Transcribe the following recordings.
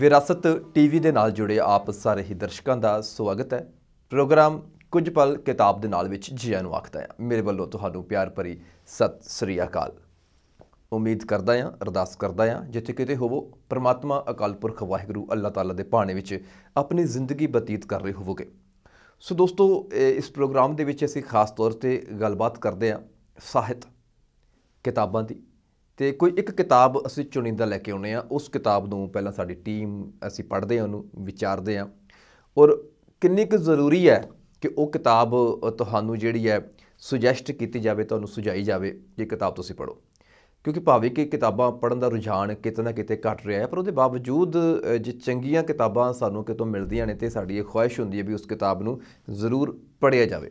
ਵਿਰਾਸਤ ਟੀਵੀ ਦੇ ਨਾਲ ਜੁੜੇ ਆਪ ਸਾਰੇ ਹੀ ਦਰਸ਼ਕਾਂ ਦਾ ਸਵਾਗਤ ਹੈ ਪ੍ਰੋਗਰਾਮ ਕੁਝ ਪਲ ਕਿਤਾਬ ਦੇ ਨਾਲ ਵਿੱਚ ਜੀਆ ਨੂੰ ਆਖਦਾ ਹੈ ਮੇਰੇ ਵੱਲੋਂ ਤੁਹਾਨੂੰ ਪਿਆਰ ਭਰੀ ਸਤਿ ਸ੍ਰੀ ਅਕਾਲ ਉਮੀਦ ਕਰਦਾ ਹਾਂ ਅਰਦਾਸ ਕਰਦਾ ਹਾਂ ਜਿੱਥੇ ਕਿਤੇ ਹੋਵੋ ਪ੍ਰਮਾਤਮਾ ਅਕਾਲ ਪੁਰਖ ਵਾਹਿਗੁਰੂ ਅੱਲਾਹ ਤਾਲਾ ਦੇ ਭਾਣੇ ਵਿੱਚ ਆਪਣੀ ਜ਼ਿੰਦਗੀ ਬਤੀਤ ਕਰ ਰਹੇ ਹੋਵੋਗੇ ਸੋ ਦੋਸਤੋ ਇਸ ਪ੍ਰੋਗਰਾਮ ਦੇ ਵਿੱਚ ਅਸੀਂ ਖਾਸ ਤੌਰ ਤੇ ਗੱਲਬਾਤ ਕਰਦੇ ਹਾਂ ਸਾਹਿਤ ਕਿਤਾਬਾਂ ਦੀ ਤੇ ਕੋਈ ਇੱਕ ਕਿਤਾਬ ਅਸੀਂ ਚੁਣਿੰਦਾ ਲੈ ਕੇ ਆਉਨੇ ਆ ਉਸ ਕਿਤਾਬ ਨੂੰ ਪਹਿਲਾਂ ਸਾਡੀ ਟੀਮ ਅਸੀਂ ਪੜ੍ਹਦੇ ਆ ਉਹਨੂੰ ਵਿਚਾਰਦੇ ਆ ਔਰ ਕਿੰਨੀ ਕੁ ਜ਼ਰੂਰੀ ਹੈ ਕਿ ਉਹ ਕਿਤਾਬ ਤੁਹਾਨੂੰ ਜਿਹੜੀ ਹੈ ਸੁਜੈਸਟ ਕੀਤੀ ਜਾਵੇ ਤੁਹਾਨੂੰ ਸੁਝਾਈ ਜਾਵੇ ਕਿ ਕਿਤਾਬ ਤੁਸੀਂ ਪੜੋ ਕਿਉਂਕਿ ਭਾਵੇਂ ਕਿ ਕਿਤਾਬਾਂ ਪੜਨ ਦਾ ਰੁਝਾਨ ਕਿਤੇ ਨਾ ਕਿਤੇ ਘਟ ਰਿਹਾ ਹੈ ਪਰ ਉਹਦੇ ਬਾਵਜੂਦ ਜੇ ਚੰਗੀਆਂ ਕਿਤਾਬਾਂ ਸਾਨੂੰ ਕਿਤੋਂ ਮਿਲਦੀਆਂ ਨੇ ਤੇ ਸਾਡੀ ਇਹ ਖੁਆਇਸ਼ ਹੁੰਦੀ ਹੈ ਵੀ ਉਸ ਕਿਤਾਬ ਨੂੰ ਜ਼ਰੂਰ ਪੜਿਆ ਜਾਵੇ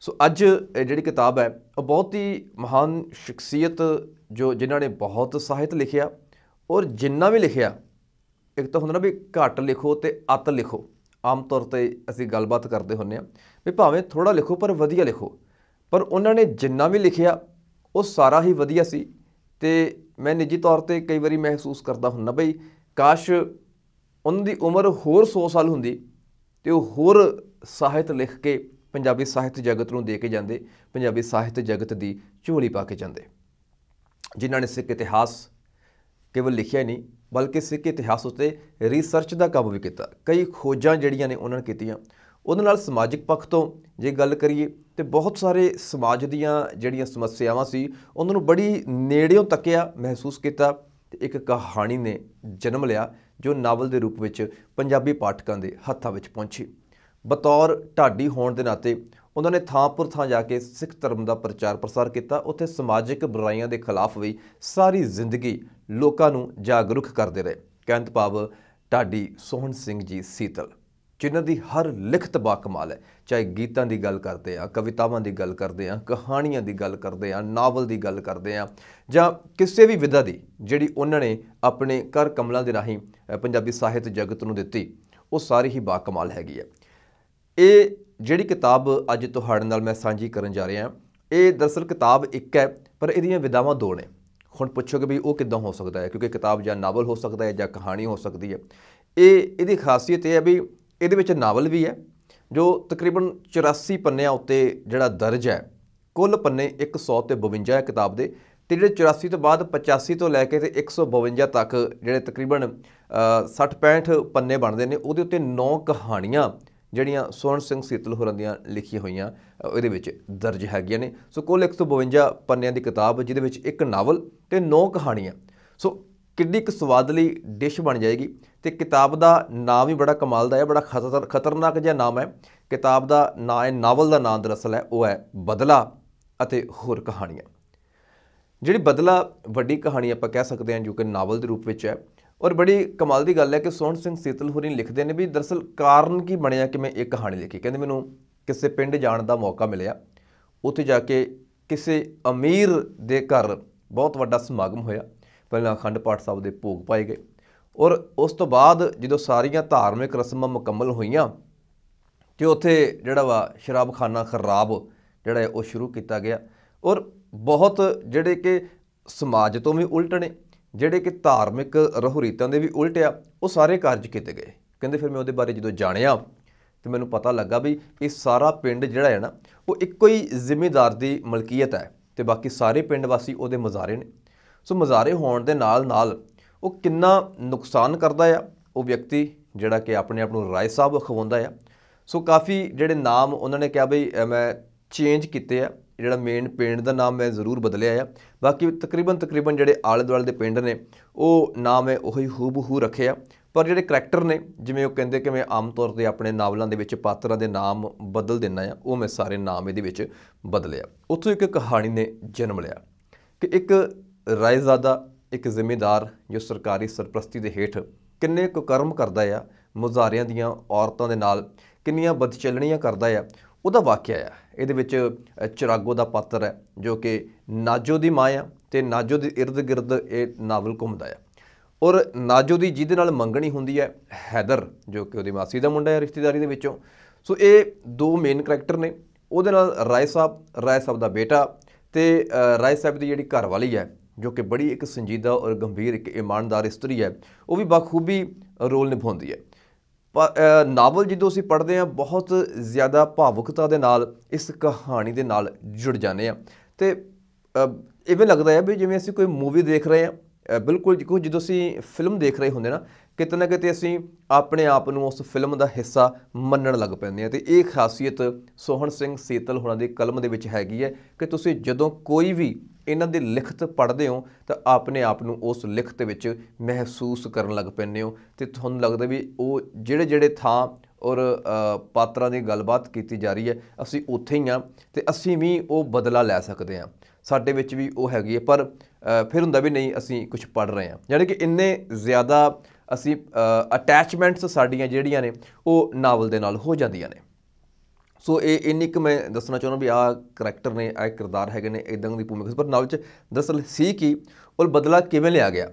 ਸੋ ਅੱਜ ਜਿਹੜੀ ਕਿਤਾਬ ਹੈ ਉਹ ਬਹੁਤ ਹੀ ਮਹਾਨ ਸ਼ਖਸੀਅਤ ਜੋ ਜਿਨ੍ਹਾਂ ਨੇ ਬਹੁਤ ਸਾਹਿਤ ਲਿਖਿਆ ਔਰ ਜਿੰਨਾ ਵੀ ਲਿਖਿਆ ਇੱਕ ਤਾਂ ਹੁੰਦਾ ਨਾ ਵੀ ਘੱਟ ਲਿਖੋ ਤੇ ਅਤ ਲਿਖੋ ਆਮ ਤੌਰ ਤੇ ਅਸੀਂ ਗੱਲਬਾਤ ਕਰਦੇ ਹੁੰਨੇ ਆ ਵੀ ਭਾਵੇਂ ਥੋੜਾ ਲਿਖੋ ਪਰ ਵਧੀਆ ਲਿਖੋ ਪਰ ਉਹਨਾਂ ਨੇ ਜਿੰਨਾ ਵੀ ਲਿਖਿਆ ਉਹ ਸਾਰਾ ਹੀ ਵਧੀਆ ਸੀ ਤੇ ਮੈਂ ਨਿੱਜੀ ਤੌਰ ਤੇ ਕਈ ਵਾਰੀ ਮਹਿਸੂਸ ਕਰਦਾ ਹੁੰਨਾ ਬਈ ਕਾਸ਼ ਉਹਨਾਂ ਦੀ ਉਮਰ ਹੋਰ 100 ਸਾਲ ਹੁੰਦੀ ਤੇ ਉਹ ਹੋਰ ਸਾਹਿਤ ਲਿਖ ਕੇ ਪੰਜਾਬੀ ਸਾਹਿਤ ਜਗਤ ਨੂੰ ਦੇ ਕੇ ਜਾਂਦੇ ਪੰਜਾਬੀ ਸਾਹਿਤ ਜਗਤ ਦੀ ਝੋਲੀ ਪਾ ਕੇ ਜਾਂਦੇ ਜਿਨ੍ਹਾਂ ਨੇ ਸਿੱਖ ਇਤਿਹਾਸ ਕੇਵਲ ਲਿਖਿਆ ਹੀ ਨਹੀਂ ਬਲਕਿ ਸਿੱਖ ਇਤਿਹਾਸ ਉਤੇ ਰਿਸਰਚ ਦਾ ਕੰਮ ਵੀ ਕੀਤਾ ਕਈ ਖੋਜਾਂ ਜਿਹੜੀਆਂ ਨੇ ਉਹਨਾਂ ਨੇ ਕੀਤੀਆਂ ਉਹਦੇ ਨਾਲ ਸਮਾਜਿਕ ਪੱਖ ਤੋਂ ਜੇ ਗੱਲ ਕਰੀਏ ਤੇ ਬਹੁਤ ਸਾਰੇ ਸਮਾਜ ਦੀਆਂ ਜਿਹੜੀਆਂ ਸਮੱਸਿਆਵਾਂ ਸੀ ਉਹਨਾਂ ਨੂੰ ਬੜੀ ਨੇੜਿਓਂ ਤੱਕਿਆ ਮਹਿਸੂਸ ਕੀਤਾ ਤੇ ਇੱਕ ਕਹਾਣੀ ਨੇ ਜਨਮ ਲਿਆ ਜੋ ਨਾਵਲ ਦੇ ਰੂਪ ਵਿੱਚ ਪੰਜਾਬੀ ਪਾਠਕਾਂ ਦੇ ਹੱਥਾਂ ਵਿੱਚ ਪਹੁੰਚੀ ਬਤੌਰ ਢਾਡੀ ਹੋਣ ਦੇ ਨਾਤੇ ਉਹਨਾਂ ਨੇ ਥਾਂਪੁਰ ਥਾਂ ਜਾ ਕੇ ਸਿੱਖ ਧਰਮ ਦਾ ਪ੍ਰਚਾਰ ਪ੍ਰਸਾਰ ਕੀਤਾ ਉੱਥੇ ਸਮਾਜਿਕ ਬੁਰਾਈਆਂ ਦੇ ਖਿਲਾਫ ਵੀ ਸਾਰੀ ਜ਼ਿੰਦਗੀ ਲੋਕਾਂ ਨੂੰ ਜਾਗਰੂਕ ਕਰਦੇ ਰਹੇ ਕਹਿੰਦ ਪਾਵ ਟਾਡੀ ਸੋਹਣ ਸਿੰਘ ਜੀ ਸੀਤਲ ਜਿਨ੍ਹਾਂ ਦੀ ਹਰ ਲਿਖਤ ਬਾ ਕਮਾਲ ਹੈ ਚਾਹੇ ਗੀਤਾਂ ਦੀ ਗੱਲ ਕਰਦੇ ਆ ਕਵਿਤਾਵਾਂ ਦੀ ਗੱਲ ਕਰਦੇ ਆ ਕਹਾਣੀਆਂ ਦੀ ਗੱਲ ਕਰਦੇ ਆ ਨਾਵਲ ਦੀ ਗੱਲ ਕਰਦੇ ਆ ਜਾਂ ਕਿਸੇ ਵੀ ਵਿਧਾ ਦੀ ਜਿਹੜੀ ਉਹਨਾਂ ਨੇ ਆਪਣੇ ਕਰ ਕਮਲਾਂ ਦੇ ਰਾਹੀਂ ਪੰਜਾਬੀ ਸਾਹਿਤ ਜਗਤ ਨੂੰ ਦਿੱਤੀ ਉਹ ਸਾਰੀ ਹੀ ਬਾ ਕਮਾਲ ਹੈਗੀ ਹੈ ਇਹ ਜਿਹੜੀ ਕਿਤਾਬ ਅੱਜ ਤੁਹਾਡੇ ਨਾਲ ਮੈਂ ਸਾਂਝੀ ਕਰਨ ਜਾ ਰਿਹਾ ਇਹ ਦਰਸਲ ਕਿਤਾਬ ਇੱਕ ਹੈ ਪਰ ਇਹਦੀਆਂ ਵਿਦਾਵਾਂ ਦੋ ਨੇ ਹੁਣ ਪੁੱਛੋਗੇ ਵੀ ਉਹ ਕਿਦਾਂ ਹੋ ਸਕਦਾ ਹੈ ਕਿਉਂਕਿ ਕਿਤਾਬ ਜਾਂ ਨਾਵਲ ਹੋ ਸਕਦਾ ਹੈ ਜਾਂ ਕਹਾਣੀ ਹੋ ਸਕਦੀ ਹੈ ਇਹ ਇਹਦੀ ਖਾਸੀਅਤ ਇਹ ਹੈ ਵੀ ਇਹਦੇ ਵਿੱਚ ਨਾਵਲ ਵੀ ਹੈ ਜੋ ਤਕਰੀਬਨ 84 ਪੰਨਿਆਂ ਉੱਤੇ ਜਿਹੜਾ ਦਰਜ ਹੈ ਕੁੱਲ ਪੰਨੇ 100 ਤੇ ਹੈ ਕਿਤਾਬ ਦੇ ਤੇ ਜਿਹੜੇ 84 ਤੋਂ ਬਾਅਦ 85 ਤੋਂ ਲੈ ਕੇ ਤੇ 152 ਤੱਕ ਜਿਹੜੇ ਤਕਰੀਬਨ 60 65 ਪੰਨੇ ਬਣਦੇ ਨੇ ਉਹਦੇ ਉੱਤੇ 9 ਕਹਾਣੀਆਂ ਜਿਹੜੀਆਂ ਸੋਹਣ ਸਿੰਘ ਸੀਤਲ ਹੋਰਾਂ ਦੀਆਂ ਲਿਖੀਆਂ ਹੋਈਆਂ ਇਹਦੇ ਵਿੱਚ ਦਰਜ ਹੈਗੀਆਂ ਨੇ ਸੋ ਕੁੱਲ 152 ਪੰਨਿਆਂ ਦੀ ਕਿਤਾਬ ਜਿਹਦੇ ਵਿੱਚ ਇੱਕ ਨਾਵਲ ਤੇ 9 ਕਹਾਣੀਆਂ ਸੋ ਕਿੰਨੀ ਇੱਕ ਸਵਾਦਲੀ ਡਿਸ਼ ਬਣ ਜਾਏਗੀ ਤੇ ਕਿਤਾਬ ਦਾ ਨਾਮ ਵੀ ਬੜਾ ਕਮਾਲ ਦਾ ਹੈ ਬੜਾ ਖਤਰਨਾਕ ਜਿਹਾ ਨਾਮ ਹੈ ਕਿਤਾਬ ਦਾ ਨਾਂ ਹੈ ਨਾਵਲ ਦਾ ਨਾਂ ਦਰਅਸਲ ਹੈ ਉਹ ਹੈ ਬਦਲਾ ਅਤੇ ਹੋਰ ਕਹਾਣੀਆਂ ਜਿਹੜੀ ਬਦਲਾ ਵੱਡੀ ਕਹਾਣੀ ਆਪਾਂ ਕਹਿ ਸਕਦੇ ਹਾਂ ਜੋ ਕਿ ਨਾਵਲ ਦੇ ਰੂਪ ਵਿੱਚ ਹੈ ਔਰ ਬੜੀ ਕਮਾਲ ਦੀ ਗੱਲ ਹੈ ਕਿ ਸੋਹਣ ਸਿੰਘ ਸੀਤਲ ਹੋਰੀ ਲਿਖਦੇ ਨੇ ਵੀ ਦਰਸਲ ਕਾਰਨ ਕੀ ਬਣਿਆ ਕਿ ਮੈਂ ਇੱਕ ਕਹਾਣੀ ਲਿਖੀ ਕਹਿੰਦੇ ਮੈਨੂੰ ਕਿਸੇ ਪਿੰਡ ਜਾਣ ਦਾ ਮੌਕਾ ਮਿਲਿਆ ਉੱਥੇ ਜਾ ਕੇ ਕਿਸੇ ਅਮੀਰ ਦੇ ਘਰ ਬਹੁਤ ਵੱਡਾ ਸਮਾਗਮ ਹੋਇਆ ਪਹਿਲਾਂ ਅਖੰਡ ਪਾਠ ਸਾਹਿਬ ਦੇ ਭੋਗ ਪਾਏ ਗਏ ਔਰ ਉਸ ਤੋਂ ਬਾਅਦ ਜਦੋਂ ਸਾਰੀਆਂ ਧਾਰਮਿਕ ਰਸਮਾਂ ਮੁਕੰਮਲ ਹੋਈਆਂ ਤੇ ਉੱਥੇ ਜਿਹੜਾ ਵਾ ਸ਼ਰਾਬਖਾਨਾ ਖਰਾਬ ਜਿਹੜਾ ਉਹ ਸ਼ੁਰੂ ਕੀਤਾ ਗਿਆ ਔਰ ਬਹੁਤ ਜਿਹੜੇ ਕਿ ਸਮਾਜ ਤੋਂ ਵੀ ਉਲਟ ਨੇ ਜਿਹੜੇ ਕਿ ਧਾਰਮਿਕ ਰਹੁਰੀਤਾਂ ਦੇ ਵੀ ਉਲਟ ਆ ਉਹ ਸਾਰੇ ਕਾਰਜ ਕੀਤੇ ਗਏ ਕਹਿੰਦੇ ਫਿਰ ਮੈਂ ਉਹਦੇ ਬਾਰੇ ਜਦੋਂ ਜਾਣਿਆ ਤੇ ਮੈਨੂੰ ਪਤਾ ਲੱਗਾ ਵੀ ਇਹ ਸਾਰਾ ਪਿੰਡ ਜਿਹੜਾ ਹੈ ਨਾ ਉਹ ਇੱਕੋ ਹੀ ਜ਼ਿੰਮੇਦਾਰ ਦੀ ਮਲਕੀਅਤ ਹੈ ਤੇ ਬਾਕੀ ਸਾਰੇ ਪਿੰਡ ਵਾਸੀ ਉਹਦੇ ਮਜ਼ਾਰੇ ਨੇ ਸੋ ਮਜ਼ਾਰੇ ਹੋਣ ਦੇ ਨਾਲ ਨਾਲ ਉਹ ਕਿੰਨਾ ਨੁਕਸਾਨ ਕਰਦਾ ਆ ਉਹ ਵਿਅਕਤੀ ਜਿਹੜਾ ਕਿ ਆਪਣੇ ਆਪ ਨੂੰ ਰਾਏ ਸਾਹਿਬ ਖਵਾਉਂਦਾ ਆ ਸੋ ਕਾਫੀ ਜਿਹੜੇ ਨਾਮ ਉਹਨਾਂ ਨੇ ਕਿਹਾ ਬਈ ਮੈਂ ਚੇਂਜ ਕੀਤੇ ਆ ਜਿਹੜਾ ਮੇਨ ਪਿੰਡ ਦਾ ਨਾਮ ਮੈਂ ਜ਼ਰੂਰ ਬਦਲਿਆ ਆ ਬਾਕੀ ਤਕਰੀਬਨ ਤਕਰੀਬਨ ਜਿਹੜੇ ਆਲੇ ਦੁਆਲੇ ਦੇ ਪਿੰਡ ਨੇ ਉਹ ਨਾਮ ਹੈ ਉਹੀ ਹੂਬਹੂ ਰੱਖਿਆ ਪਰ ਜਿਹੜੇ ਕੈਰੈਕਟਰ ਨੇ ਜਿਵੇਂ ਉਹ ਕਹਿੰਦੇ ਕਿ ਮੈਂ ਆਮ ਤੌਰ ਤੇ ਆਪਣੇ ਨਾਵਲਾਂ ਦੇ ਵਿੱਚ ਪਾਤਰਾਂ ਦੇ ਨਾਮ ਬਦਲ ਦਿੰਨਾ ਆ ਉਹ ਮੈਂ ਸਾਰੇ ਨਾਮ ਇਹਦੇ ਵਿੱਚ ਬਦਲਿਆ ਉੱਥੋਂ ਇੱਕ ਕਹਾਣੀ ਨੇ ਜਨਮ ਲਿਆ ਕਿ ਇੱਕ ਰਾਇਜ਼ਾਦਾ ਇੱਕ ਜ਼ਿੰਮੇਦਾਰ ਜੋ ਸਰਕਾਰੀ ਸਰਪ੍ਰਸਤੀ ਦੇ ਹੇਠ ਕਿੰਨੇ ਕੁ ਕਰਮ ਕਰਦਾ ਆ ਮੁਜ਼ਾਰਿਆਂ ਦੀਆਂ ਔਰਤਾਂ ਦੇ ਨਾਲ ਕਿੰਨੀਆਂ ਬਦਚਲਣੀਆਂ ਕਰਦਾ ਆ ਉਹਦਾ ਵਾਕਿਆ ਆ ਇਹਦੇ ਵਿੱਚ ਚਰਾਗੋ ਦਾ ਪਾਤਰ ਹੈ ਜੋ ਕਿ ਨਾਜੋ ਦੀ ਮਾਂ ਆ ਤੇ ਨਾਜੋ ਦੇ ird ਗਿਰਦ ਇਹ ਨਾਵਲ ਘੁੰਮਦਾ ਆ ਔਰ ਨਾਜੋ ਦੀ ਜਿਹਦੇ ਨਾਲ ਮੰਗਣੀ ਹੁੰਦੀ ਹੈ ਹੈਦਰ ਜੋ ਕਿ ਉਹਦੀ ਮਾਸੀ ਦਾ ਮੁੰਡਾ ਹੈ ਰਿਸ਼ਤੇਦਾਰੀ ਦੇ ਵਿੱਚੋਂ ਸੋ ਇਹ ਦੋ ਮੇਨ ਕੈਰੈਕਟਰ ਨੇ ਉਹਦੇ ਨਾਲ ਰਾਏ ਸਾਹਿਬ ਰਾਏ ਸਾਹਿਬ ਦਾ ਬੇਟਾ ਤੇ ਰਾਏ ਸਾਹਿਬ ਦੀ ਜਿਹੜੀ ਘਰ ਵਾਲੀ ਹੈ ਜੋ ਕਿ ਬੜੀ ਇੱਕ ਸੰਜੀਦਾ ਔਰ ਗੰਭੀਰ ਇੱਕ ਇਮਾਨਦਾਰ ਇਸਤਰੀ ਹੈ ਉਹ ਵੀ ਬਖੂਬੀ ਰੋਲ ਨਿਭਾਉਂਦੀ ਹੈ ਨਾਵਲ ਜਦੋਂ ਅਸੀਂ ਪੜ੍ਹਦੇ ਹਾਂ ਬਹੁਤ ਜ਼ਿਆਦਾ ਭਾਵੁਕਤਾ ਦੇ ਨਾਲ ਇਸ ਕਹਾਣੀ ਦੇ ਨਾਲ ਜੁੜ ਜਾਂਦੇ ਆ ਤੇ ਇਵੇਂ ਲੱਗਦਾ ਹੈ ਵੀ ਜਿਵੇਂ ਅਸੀਂ ਕੋਈ ਮੂਵੀ ਦੇਖ ਰਹੇ ਹਾਂ ਬਿਲਕੁਲ ਜਿਵੇਂ ਜਦੋਂ ਅਸੀਂ ਫਿਲਮ ਦੇਖ ਰਹੇ ਹੁੰਦੇ ਨਾ ਕਿਤੇ ਨਾ ਕਿਤੇ ਅਸੀਂ ਆਪਣੇ ਆਪ ਨੂੰ ਉਸ ਫਿਲਮ ਦਾ ਹਿੱਸਾ ਮੰਨਣ ਲੱਗ ਪੈਂਦੇ ਆ ਤੇ ਇਹ ਖਾਸੀਅਤ ਸੋਹਣ ਸਿੰਘ ਸੀਤਲ ਹੁਣਾਂ ਦੀ ਕਲਮ ਦੇ ਵਿੱਚ ਹੈਗੀ ਹੈ ਕਿ ਤੁਸੀਂ ਜਦੋਂ ਕੋਈ ਵੀ ਇਹਨਾਂ ਦੀ ਲਿਖਤ ਪੜ੍ਹਦੇ ਹੋ ਤਾਂ ਆਪਣੇ ਆਪ ਨੂੰ ਉਸ ਲਿਖਤ ਵਿੱਚ ਮਹਿਸੂਸ ਕਰਨ ਲੱਗ ਪੈਂਦੇ ਹੋ ਤੇ ਤੁਹਾਨੂੰ ਲੱਗਦਾ ਵੀ ਉਹ ਜਿਹੜੇ ਜਿਹੜੇ ਥਾਂ ਔਰ ਪਾਤਰਾਂ ਦੀ ਗੱਲਬਾਤ ਕੀਤੀ ਜਾ ਰਹੀ ਹੈ ਅਸੀਂ ਉੱਥੇ ਹੀ ਆ ਤੇ ਅਸੀਂ ਵੀ ਉਹ ਬਦਲਾ ਲੈ ਸਕਦੇ ਆ ਸਾਡੇ ਵਿੱਚ ਵੀ ਉਹ ਹੈਗੀ ਹੈ ਪਰ ਫਿਰ ਹੁੰਦਾ ਵੀ ਨਹੀਂ ਅਸੀਂ ਕੁਝ ਪੜ ਰਹੇ ਆ ਯਾਨੀ ਕਿ ਇੰਨੇ ਜ਼ਿਆਦਾ ਅਸੀਂ ਅਟੈਚਮੈਂਟਸ ਸਾਡੀਆਂ ਜਿਹੜੀਆਂ ਨੇ ਉਹ ਨਾਵਲ ਦੇ ਨਾਲ ਹੋ ਜਾਂਦੀਆਂ ਨੇ ਸੋ ਇਹ ਇੰਨੀ ਕਿ ਮੈਂ ਦੱਸਣਾ ਚਾਹੁੰਦਾ ਵੀ ਆ ਕਰੈਕਟਰ ਨੇ ਆ ਕਿਰਦਾਰ ਹੈਗੇ ਨੇ ਇਦਾਂ ਦੀ ਭੂਮਿਕਾ ਪਰ ਨਾਵਲ 'ਚ ਦਸਲ ਸੀ ਕੀ ਉਹ ਬਦਲਾ ਕਿਵੇਂ ਲਿਆ ਗਿਆ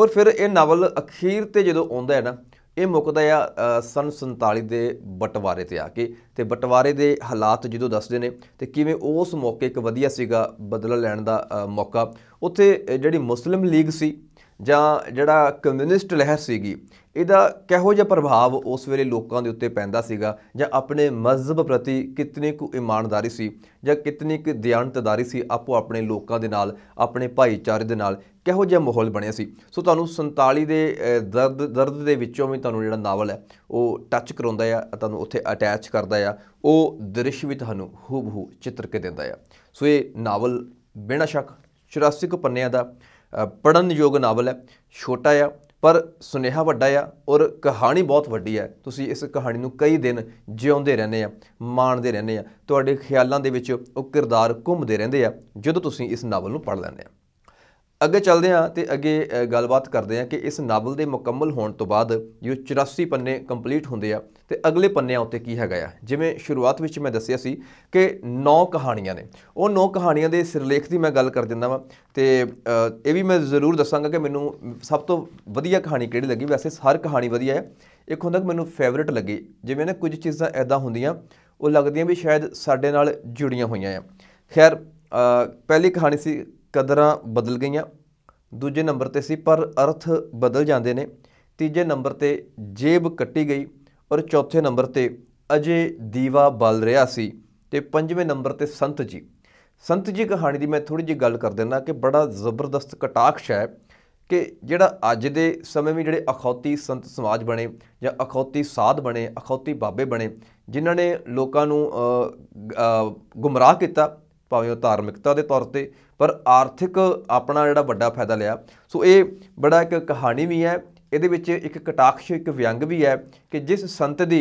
ਔਰ ਫਿਰ ਇਹ ਨਾਵਲ ਅਖੀਰ ਤੇ ਜਦੋਂ ਆਉਂਦਾ ਹੈ ਨਾ ਇਹ ਮੁੱਕਦਾ ਆ ਸਨ 47 ਦੇ ਬਟਵਾਰੇ ਤੇ ਆ ਕੇ ਤੇ ਬਟਵਾਰੇ ਦੇ ਹਾਲਾਤ ਜਦੋਂ ਦੱਸਦੇ ਨੇ ਤੇ ਕਿਵੇਂ ਉਸ ਮੌਕੇ ਇੱਕ ਵਧੀਆ ਸੀਗਾ ਬਦਲਾ ਲੈਣ ਦਾ ਮੌਕਾ ਉੱਥੇ ਜਿਹੜੀ ਮੁਸਲਿਮ ਲੀਗ ਸੀ ਜਾਂ ਜਿਹੜਾ ਕਮਿਊਨਿਸਟ ਲਹਿਰ ਸੀਗੀ ਇਹਦਾ ਕਿਹੋ ਜਿਹਾ ਪ੍ਰਭਾਵ ਉਸ ਵੇਲੇ ਲੋਕਾਂ ਦੇ ਉੱਤੇ ਪੈਂਦਾ ਸੀਗਾ ਜਾਂ ਆਪਣੇ ਮਜ਼ਹਬ ਪ੍ਰਤੀ ਕਿਤਨੀ ਕੁ ਇਮਾਨਦਾਰੀ ਸੀ ਜਾਂ ਕਿਤਨੀ ਕੁ ਦਿਆਨਤਦਾਰੀ ਸੀ ਆਪੋ ਆਪਣੇ ਲੋਕਾਂ ਦੇ ਨਾਲ ਆਪਣੇ ਭਾਈਚਾਰੇ ਦੇ ਨਾਲ ਕਿਹੋ ਜਿਹਾ ਮਾਹੌਲ ਬਣਿਆ ਸੀ ਸੋ ਤੁਹਾਨੂੰ 47 ਦੇ ਦਰਦ ਦਰਦ ਦੇ ਵਿੱਚੋਂ ਵੀ ਤੁਹਾਨੂੰ ਜਿਹੜਾ ਨਾਵਲ ਹੈ ਉਹ ਟੱਚ ਕਰਾਉਂਦਾ ਆ ਤੁਹਾਨੂੰ ਉੱਥੇ ਅਟੈਚ ਕਰਦਾ ਆ ਉਹ ਦ੍ਰਿਸ਼ ਵੀ ਤੁਹਾਨੂੰ ਹੂਬਹੂ ਚਿੱਤਰ ਕੇ ਦਿੰਦਾ ਆ ਸੋ ਇਹ ਨਾਵਲ ਬਿਨਾਂ ਸ਼ੱਕ 84 ਕੁ ਪੰਨਿਆਂ ਦਾ ਪੜਨ ਯੋਗ ਨਾਵਲ ਹੈ ਛੋਟਾ ਆ ਪਰ ਸੁਨੇਹਾ ਵੱਡਾ ਆ ਔਰ ਕਹਾਣੀ ਬਹੁਤ ਵੱਡੀ ਹੈ ਤੁਸੀਂ ਇਸ ਕਹਾਣੀ ਨੂੰ ਕਈ ਦਿਨ ਜਿਉਂਦੇ ਰਹਿੰਦੇ ਆ ਮਾਣਦੇ ਰਹਿੰਦੇ ਆ ਤੁਹਾਡੇ ਖਿਆਲਾਂ ਦੇ ਵਿੱਚ ਉਹ ਕਿਰਦਾਰ ਘੁੰਮਦੇ ਰਹਿੰਦੇ ਆ ਜਦੋਂ ਤੁਸੀਂ ਇਸ ਨਾਵਲ ਨੂੰ ਪੜ ਲੈਂਦੇ ਆ ਅੱਗੇ ਚੱਲਦੇ ਆ ਤੇ ਅੱਗੇ ਗੱਲਬਾਤ ਕਰਦੇ ਆ ਕਿ ਇਸ ਨਾਵਲ ਦੇ ਮੁਕੰਮਲ ਹੋਣ ਤੋਂ ਬਾਅਦ ਜੋ 84 ਪੰਨੇ ਕੰਪਲੀਟ ਹੁੰਦੇ ਆ ਤੇ ਅਗਲੇ ਪੰਨਿਆਂ ਉੱਤੇ ਕੀ ਹੈਗਾ ਆ ਜਿਵੇਂ ਸ਼ੁਰੂਆਤ ਵਿੱਚ ਮੈਂ ਦੱਸਿਆ ਸੀ ਕਿ 9 ਕਹਾਣੀਆਂ ਨੇ ਉਹ 9 ਕਹਾਣੀਆਂ ਦੇ ਸਿਰਲੇਖ ਦੀ ਮੈਂ ਗੱਲ ਕਰ ਦਿੰਦਾ ਵਾਂ ਤੇ ਇਹ ਵੀ ਮੈਂ ਜ਼ਰੂਰ ਦੱਸਾਂਗਾ ਕਿ ਮੈਨੂੰ ਸਭ ਤੋਂ ਵਧੀਆ ਕਹਾਣੀ ਕਿਹੜੀ ਲੱਗੀ ਵੈਸੇ ਹਰ ਕਹਾਣੀ ਵਧੀਆ ਹੈ ਇੱਕ ਹੁੰਦਾ ਕਿ ਮੈਨੂੰ ਫੇਵਰਿਟ ਲੱਗੀ ਜਿਵੇਂ ਨਾ ਕੁਝ ਚੀਜ਼ਾਂ ਐਦਾਂ ਹੁੰਦੀਆਂ ਉਹ ਲੱਗਦੀਆਂ ਵੀ ਸ਼ਾਇਦ ਸਾਡੇ ਨਾਲ ਜੁੜੀਆਂ ਹੋਈਆਂ ਆ ਖੈਰ ਪਹਿਲੀ ਕਹਾਣੀ ਸੀ ਕਦਰਾਂ ਬਦਲ ਗਈਆਂ ਦੂਜੇ ਨੰਬਰ ਤੇ ਸੀ ਪਰ ਅਰਥ ਬਦਲ ਜਾਂਦੇ ਨੇ ਤੀਜੇ ਨੰਬਰ ਤੇ ਜੇਬ ਕੱਟੀ ਗਈ ਔਰ ਚੌਥੇ ਨੰਬਰ ਤੇ ਅਜੇ ਦੀਵਾ ਬਲ ਰਿਹਾ ਸੀ ਤੇ ਪੰਜਵੇਂ ਨੰਬਰ ਤੇ ਸੰਤ ਜੀ ਸੰਤ ਜੀ ਕਹਾਣੀ ਦੀ ਮੈਂ ਥੋੜੀ ਜਿਹੀ ਗੱਲ ਕਰ ਦਿੰਦਾ ਕਿ ਬੜਾ ਜ਼ਬਰਦਸਤ ਕਟਾਕਸ਼ ਹੈ ਕਿ ਜਿਹੜਾ ਅੱਜ ਦੇ ਸਮੇਂ ਵਿੱਚ ਜਿਹੜੇ ਅਖੌਤੀ ਸੰਤ ਸਮਾਜ ਬਣੇ ਜਾਂ ਅਖੌਤੀ ਸਾਧ ਬਣੇ ਅਖੌਤੀ ਬਾਬੇ ਬਣੇ ਜਿਨ੍ਹਾਂ ਨੇ ਲੋਕਾਂ ਨੂੰ ਗੁੰਮਰਾਹ ਕੀਤਾ ਭਾਵੇਂ ਧਾਰਮਿਕਤਾ ਦੇ ਤੌਰ ਤੇ ਪਰ ਆਰਥਿਕ ਆਪਣਾ ਜਿਹੜਾ ਵੱਡਾ ਫਾਇਦਾ ਲਿਆ ਸੋ ਇਹ ਬੜਾ ਇੱਕ ਕਹਾਣੀ ਵੀ ਹੈ ਇਹਦੇ ਵਿੱਚ ਇੱਕ ਕਟਾਕਸ਼ ਇੱਕ ਵਿਅੰਗ ਵੀ ਹੈ ਕਿ ਜਿਸ ਸੰਤ ਦੀ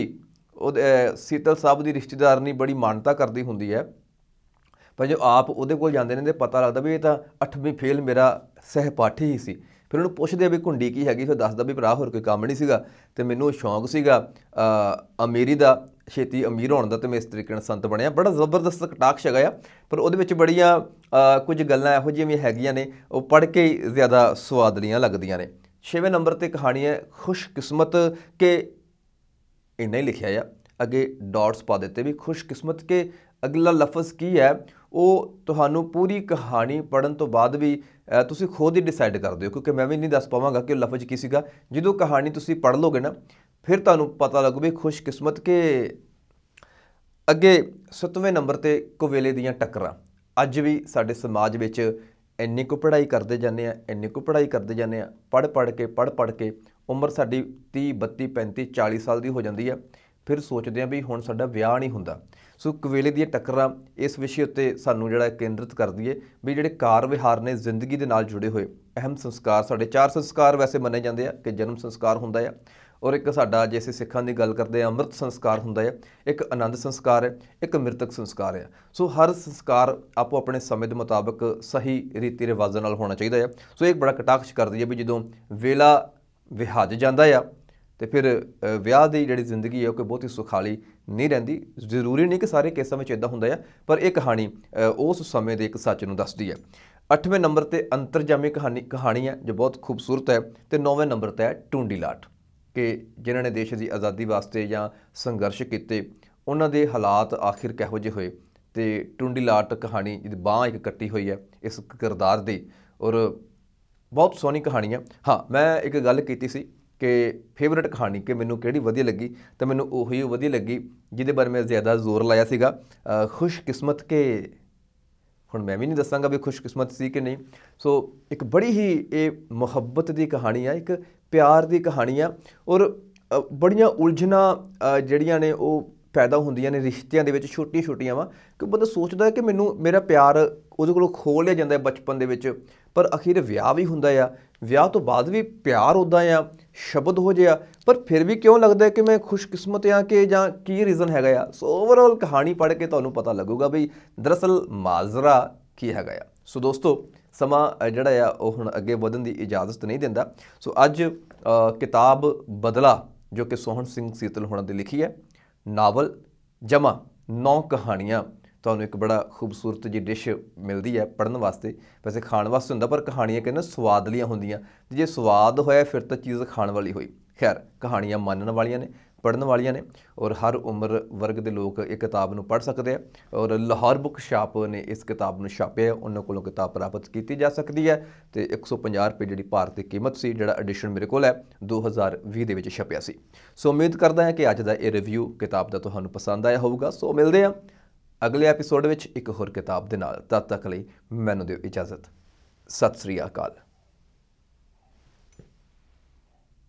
ਸੀਤਲ ਸਾਹਿਬ ਦੀ ਰਿਸ਼ਤੇਦਾਰਨੀ ਬੜੀ ਮਾਨਤਾ ਕਰਦੀ ਹੁੰਦੀ ਹੈ ਪਰ ਜੋ ਆਪ ਉਹਦੇ ਕੋਲ ਜਾਂਦੇ ਨੇ ਤੇ ਪਤਾ ਲੱਗਦਾ ਵੀ ਇਹ ਤਾਂ 8ਵੀਂ ਫੇਲ ਮੇਰਾ ਸਹਿਪਾਠੀ ਹੀ ਸੀ ਫਿਰ ਉਹਨੂੰ ਪੁੱਛਦੇ ਵੀ ਕੁੰਡੀ ਕੀ ਹੈਗੀ ਫਿਰ ਦੱਸਦਾ ਵੀ ਭਰਾ ਹੋਰ ਕੋਈ ਕੰਮ ਨਹੀਂ ਸੀਗਾ ਤੇ ਮੈਨੂੰ ਸ਼ੌਂਕ ਸੀਗਾ ਅਮੀਰੀ ਦਾ ਛੇਤੀ ਅਮੀਰ ਹੋਣ ਦਾ ਤੇ ਮੈਂ ਇਸ ਤਰੀਕੇ ਨਾਲ ਸੰਤ ਬਣਿਆ ਬੜਾ ਜ਼ਬਰਦਸਤ ਕਟਾਕਸ਼ ਹੈਗਾ ਆ ਪਰ ਉਹਦੇ ਵਿੱਚ ਬੜੀਆਂ ਕੁਝ ਗੱਲਾਂ ਇਹੋ ਜਿਹੀਆਂ ਵੀ ਹੈਗੀਆਂ ਨੇ ਉਹ ਪੜ੍ਹ ਕੇ ਜ਼ਿਆਦਾ ਸਵਾਦਲੀਆਂ ਲੱਗਦੀਆਂ ਨੇ 6ਵੇਂ ਨੰਬਰ ਤੇ ਕਹਾਣੀ ਹੈ ਖੁਸ਼ਕਿਸਮਤ ਕੇ ਇੰਨਾ ਹੀ ਲਿਖਿਆ ਆ ਅੱਗੇ ਡਾਟਸ ਪਾ ਦਿੱਤੇ ਵੀ ਖੁਸ਼ਕਿਸਮਤ ਕੇ ਅਗਲਾ ਲਫ਼ਜ਼ ਕੀ ਹੈ ਉਹ ਤੁਹਾਨੂੰ ਪੂਰੀ ਕਹਾਣੀ ਪੜਨ ਤੋਂ ਬਾਅਦ ਵੀ ਤੁਸੀਂ ਖੁਦ ਹੀ ਡਿਸਾਈਡ ਕਰਦੇ ਹੋ ਕਿਉਂਕਿ ਮੈਂ ਵੀ ਨਹੀਂ ਦੱਸ ਪਾਵਾਂਗਾ ਕਿ ਉਹ ਲਫ਼ਜ਼ ਕੀ ਸੀਗਾ ਜਦੋਂ ਕਹਾਣੀ ਤੁਸੀਂ ਪੜ ਲੋਗੇ ਨਾ ਫਿਰ ਤੁਹਾਨੂੰ ਪਤਾ ਲੱਗੂ ਵੀ ਖੁਸ਼ਕਿਸਮਤ ਕੇ ਅੱਗੇ 7ਵੇਂ ਨੰਬਰ ਤੇ ਕੋਵੇਲੇ ਦੀਆਂ ਟੱਕਰਾਂ ਅੱਜ ਵੀ ਸਾਡੇ ਸਮਾਜ ਵਿੱਚ ਇੰਨੀ ਕੁ ਪੜ੍ਹਾਈ ਕਰਦੇ ਜਾਂਦੇ ਆ ਇੰਨੀ ਕੁ ਪੜ੍ਹਾਈ ਕਰਦੇ ਜਾਂਦੇ ਆ ਪੜ੍ਹ ਪੜ ਕੇ ਪੜ੍ਹ ਪੜ ਕੇ ਉਮਰ ਸਾਡੀ 30 32 35 40 ਸਾਲ ਦੀ ਹੋ ਜਾਂਦੀ ਆ ਫਿਰ ਸੋਚਦੇ ਆ ਵੀ ਹੁਣ ਸਾਡਾ ਵਿਆਹ ਨਹੀਂ ਹੁੰਦਾ ਸੋ ਕਵੇਲੇ ਦੀਆਂ ਟੱਕਰਾਂ ਇਸ ਵਿਸ਼ੇ ਉੱਤੇ ਸਾਨੂੰ ਜਿਹੜਾ ਕੇਂਦਰਿਤ ਕਰਦੀ ਏ ਵੀ ਜਿਹੜੇ ਕਾਰ ਵਿਹਾਰ ਨੇ ਜ਼ਿੰਦਗੀ ਦੇ ਨਾਲ ਜੁੜੇ ਹੋਏ ਅਹਿਮ ਸੰਸਕਾਰ ਸਾਡੇ ਚਾਰ ਸੰਸਕਾਰ ਵੈਸੇ ਮੰਨੇ ਜਾਂਦੇ ਆ ਕਿ ਜਨਮ ਸੰਸਕਾਰ ਹੁੰਦਾ ਆ ਔਰ ਇੱਕ ਸਾਡਾ ਜੇ ਅਸੀਂ ਸਿੱਖਾਂ ਦੀ ਗੱਲ ਕਰਦੇ ਆ ਅੰਮ੍ਰਿਤ ਸੰਸਕਾਰ ਹੁੰਦਾ ਹੈ ਇੱਕ ਆਨੰਦ ਸੰਸਕਾਰ ਹੈ ਇੱਕ ਮ੍ਰਿਤਕ ਸੰਸਕਾਰ ਹੈ ਸੋ ਹਰ ਸੰਸਕਾਰ ਆਪੋ ਆਪਣੇ ਸਮੇਂ ਦੇ ਮੁਤਾਬਕ ਸਹੀ ਰੀਤੀ ਰਿਵਾਜ਼ ਨਾਲ ਹੋਣਾ ਚਾਹੀਦਾ ਹੈ ਸੋ ਇਹ ਬੜਾ ਕਟਾਕਸ਼ ਕਰਦੀ ਹੈ ਵੀ ਜਦੋਂ ਵੇਲਾ ਵਿਹਾਜ ਜਾਂਦਾ ਆ ਤੇ ਫਿਰ ਵਿਆਹ ਦੀ ਜਿਹੜੀ ਜ਼ਿੰਦਗੀ ਹੈ ਉਹ ਕਿ ਬਹੁਤ ਹੀ ਸੁਖਾਲੀ ਨਹੀਂ ਰਹਿੰਦੀ ਜ਼ਰੂਰੀ ਨਹੀਂ ਕਿ ਸਾਰੇ ਕੇਸਾਂ ਵਿੱਚ ਇਦਾਂ ਹੁੰਦਾ ਹੈ ਪਰ ਇਹ ਕਹਾਣੀ ਉਸ ਸਮੇਂ ਦੇ ਇੱਕ ਸੱਚ ਨੂੰ ਦੱਸਦੀ ਹੈ 8ਵੇਂ ਨੰਬਰ ਤੇ ਅੰਤਰਜਾਮੀ ਕਹਾਣੀ ਕਹਾਣੀ ਹੈ ਜੋ ਬਹੁਤ ਖੂਬਸੂਰਤ ਹੈ ਤੇ 9ਵੇਂ ਨੰਬਰ ਤੇ ਹੈ ਟੁੰਡੀ ਲਾਟ ਕਿ ਜਿਨ੍ਹਾਂ ਨੇ ਦੇਸ਼ ਦੀ ਆਜ਼ਾਦੀ ਵਾਸਤੇ ਜਾਂ ਸੰਘਰਸ਼ ਕੀਤੇ ਉਹਨਾਂ ਦੇ ਹਾਲਾਤ ਆਖਿਰ ਕਿਹੋ ਜਿਹੇ ਹੋਏ ਤੇ ਟੁੰਡੀ ਲਾਟ ਕਹਾਣੀ ਜਿਹਦੀ ਬਾਹ ਇੱਕ ਕੱਟੀ ਹੋਈ ਹੈ ਇਸ ਕਿਰਦਾਰ ਦੀ ਔਰ ਬਹੁਤ ਸੋਹਣੀ ਕਹਾਣੀ ਹੈ ਹਾਂ ਮੈਂ ਇੱਕ ਗੱਲ ਕੀਤੀ ਸੀ ਕਿ ਫੇਵਰਿਟ ਕਹਾਣੀ ਕਿ ਮੈਨੂੰ ਕਿਹੜੀ ਵਧੀਆ ਲੱਗੀ ਤਾਂ ਮੈਨੂੰ ਉਹੀ ਵਧੀਆ ਲੱਗੀ ਜਿਹਦੇ ਬਾਰੇ ਮੈਂ ਜ਼ਿਆਦਾ ਜ਼ੋਰ ਲਾਇਆ ਸੀਗਾ ਖੁਸ਼ਕਿਸਮਤ ਕੇ ਹੁਣ ਮੈਂ ਵੀ ਨਹੀਂ ਦੱਸਾਂਗਾ ਵੀ ਖੁਸ਼ਕਿਸਮਤ ਸੀ ਕਿ ਨਹੀਂ ਸੋ ਇੱਕ ਬੜੀ ਹੀ ਇਹ ਮੁਹੱਬਤ ਦੀ ਕਹਾਣੀ ਆ ਇੱਕ ਪਿਆਰ ਦੀ ਕਹਾਣੀ ਆ ਔਰ ਬੜੀਆਂ ਉਲਝਣਾ ਜਿਹੜੀਆਂ ਨੇ ਉਹ ਪੈਦਾ ਹੁੰਦੀਆਂ ਨੇ ਰਿਸ਼ਤਿਆਂ ਦੇ ਵਿੱਚ ਛੋਟੀਆਂ-ਛੋਟੀਆਂ ਵਾ ਕਿ ਬੰਦਾ ਸੋਚਦਾ ਹੈ ਕਿ ਮੈਨੂੰ ਮੇਰਾ ਪਿਆਰ ਉਹਦੇ ਕੋਲੋਂ ਖੋਹ ਲਿਆ ਜਾਂਦਾ ਹੈ ਬਚਪਨ ਦੇ ਵਿੱਚ ਪਰ ਅਖੀਰ ਵਿਆਹ ਵੀ ਹੁੰਦਾ ਆ ਵਿਆਹ ਤੋਂ ਬਾਅਦ ਵੀ ਪਿਆਰ ਉਦਾਂ ਆ ਸ਼ਬਦ ਹੋ ਜਿਆ ਪਰ ਫਿਰ ਵੀ ਕਿਉਂ ਲੱਗਦਾ ਕਿ ਮੈਂ ਖੁਸ਼ਕਿਸਮਤ ਆ ਕਿ ਜਾਂ ਕੀ ਰੀਜ਼ਨ ਹੈਗਾ ਆ ਸੋ ਓਵਰਆਲ ਕਹਾਣੀ ਪੜ੍ਹ ਕੇ ਤੁਹਾਨੂੰ ਪਤਾ ਲੱਗੂਗਾ ਬਈ ਦਰਅਸਲ ਮਾਜ਼ਰਾ ਕੀ ਹੈਗਾ ਆ ਸੋ ਦੋਸਤੋ ਸਮਾਂ ਜਿਹੜਾ ਆ ਉਹ ਹੁਣ ਅੱਗੇ ਵਧਣ ਦੀ ਇਜਾਜ਼ਤ ਨਹੀਂ ਦਿੰਦਾ ਸੋ ਅੱਜ ਕਿਤਾਬ ਬਦਲਾ ਜੋ ਕਿ ਸੋਹਣ ਸਿੰਘ ਸੀਤਲ ਹੁਣਾਂ ਦੀ ਲਿਖੀ ਹੈ ਨਾਵਲ ਜਮਾ ਨੌ ਕਹਾਣੀਆਂ ਤੁਹਾਨੂੰ ਇੱਕ ਬੜਾ ਖੂਬਸੂਰਤ ਜੀ ਡਿਸ਼ ਮਿਲਦੀ ਹੈ ਪੜਨ ਵਾਸਤੇ ਵੈਸੇ ਖਾਣ ਵਾਸਤੇ ਹੁੰਦਾ ਪਰ ਕਹਾਣੀਆਂ ਕਹਿੰਦੇ ਸਵਾਦਲੀਆਂ ਹੁੰਦੀਆਂ ਤੇ ਜੇ ਸਵਾਦ ਹੋਇਆ ਫਿਰ ਤਾਂ ਚੀਜ਼ ਖਾਣ ਵਾਲੀ ਹੋਈ ਖੈਰ ਕਹਾਣੀਆਂ ਮੰਨਣ ਵਾਲੀਆਂ ਨੇ ਪੜਨ ਵਾਲੀਆਂ ਨੇ ਔਰ ਹਰ ਉਮਰ ਵਰਗ ਦੇ ਲੋਕ ਇਹ ਕਿਤਾਬ ਨੂੰ ਪੜ ਸਕਦੇ ਆ ਔਰ ਲਾਹੌਰ ਬੁੱਕ ਸ਼ਾਪ ਨੇ ਇਸ ਕਿਤਾਬ ਨੂੰ ਛਾਪਿਆ ਉਹਨਾਂ ਕੋਲੋਂ ਕਿਤਾਬ ਪ੍ਰਾਪਤ ਕੀਤੀ ਜਾ ਸਕਦੀ ਹੈ ਤੇ 150 ਰੁਪਏ ਜਿਹੜੀ ਭਾਰਤੀ ਕੀਮਤ ਸੀ ਜਿਹੜਾ ਐਡੀਸ਼ਨ ਮੇਰੇ ਕੋਲ ਹੈ 2020 ਦੇ ਵਿੱਚ ਛਪਿਆ ਸੀ ਸੋ ਉਮੀਦ ਕਰਦਾ ਹਾਂ ਕਿ ਅੱਜ ਦਾ ਇਹ ਰਿਵਿਊ ਕਿਤਾਬ ਦਾ ਤੁਹਾਨੂੰ ਪਸੰਦ ਆਇਆ ਹੋਊਗਾ ਸੋ ਮਿਲਦੇ ਆ ਅਗਲੇ ਐਪੀਸੋਡ ਵਿੱਚ ਇੱਕ ਹੋਰ ਕਿਤਾਬ ਦੇ ਨਾਲ ਤਦ ਤੱਕ ਲਈ ਮੈਨੂੰ ਦਿਓ ਇਜਾਜ਼ਤ ਸਤਿ ਸ੍ਰੀ ਅਕਾਲ